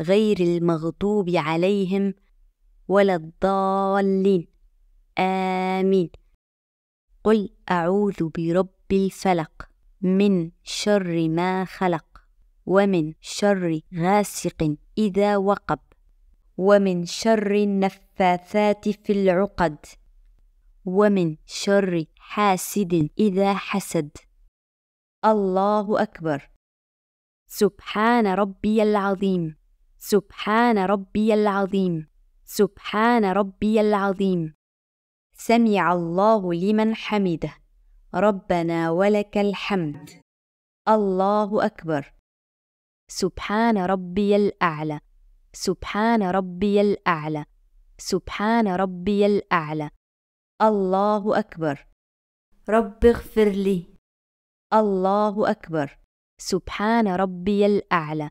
غير المغضوب عليهم ولا الضالين آمين قل أعوذ برب الفلق من شر ما خلق ومن شر غاسق إذا وقب ومن شر النفاثات في العقد ومن شر حاسد إذا حسد الله أكبر سبحان ربي العظيم سبحان ربي العظيم سبحان ربي العظيم سمع الله لمن حمده ربنا ولك الحمد الله اكبر سبحان ربي الاعلى سبحان ربي الاعلى سبحان ربي الاعلى الله اكبر رب اغفر لي الله اكبر سبحان ربي الاعلى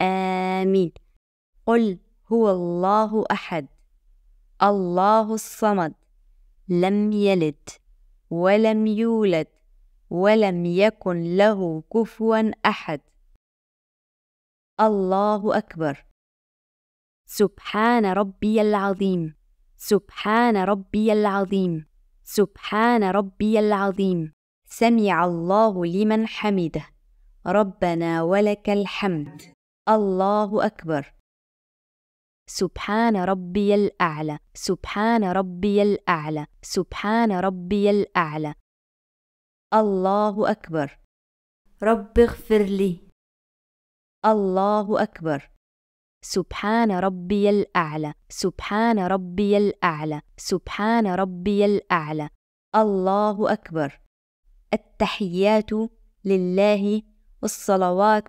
آمين قل هو الله أحد الله الصمد لم يلد ولم يولد ولم يكن له كفوا أحد الله أكبر سبحان ربي العظيم سبحان ربي العظيم سبحان ربي العظيم سمع الله لمن حمده ربنا ولك الحمد الله أكبر سبحان ربي الأعلى سبحان ربي الأعلى سبحان ربي الأعلى الله أكبر رب اغفر لي الله أكبر سبحان ربي الأعلى سبحان ربي الأعلى سبحان ربي الأعلى الله أكبر التحيات لله والصلوات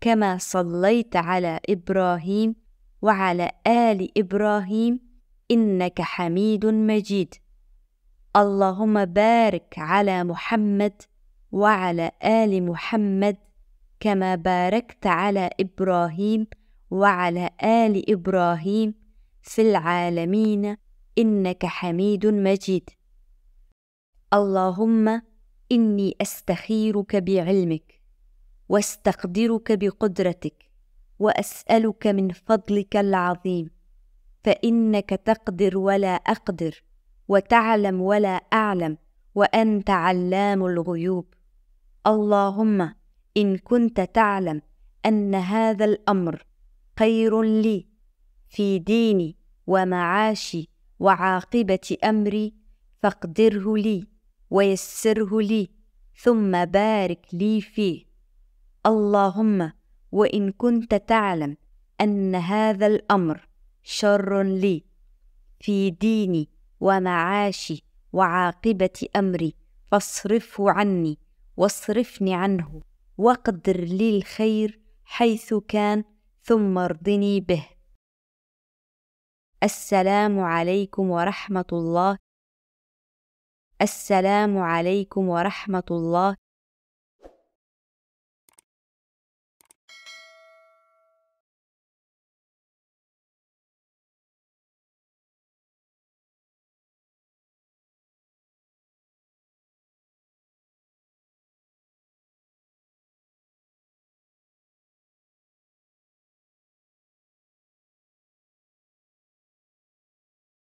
كما صليت على إبراهيم وعلى آل إبراهيم إنك حميد مجيد اللهم بارك على محمد وعلى آل محمد كما باركت على إبراهيم وعلى آل إبراهيم في العالمين إنك حميد مجيد اللهم إني أستخيرك بعلمك واستقدرك بقدرتك واسالك من فضلك العظيم فانك تقدر ولا اقدر وتعلم ولا اعلم وانت علام الغيوب اللهم ان كنت تعلم ان هذا الامر خير لي في ديني ومعاشي وعاقبه امري فاقدره لي ويسره لي ثم بارك لي فيه اللهم وإن كنت تعلم أن هذا الأمر شر لي في ديني ومعاشي وعاقبة أمري فاصرفه عني واصرفني عنه واقدر لي الخير حيث كان ثم ارضني به السلام عليكم ورحمة الله السلام عليكم ورحمة الله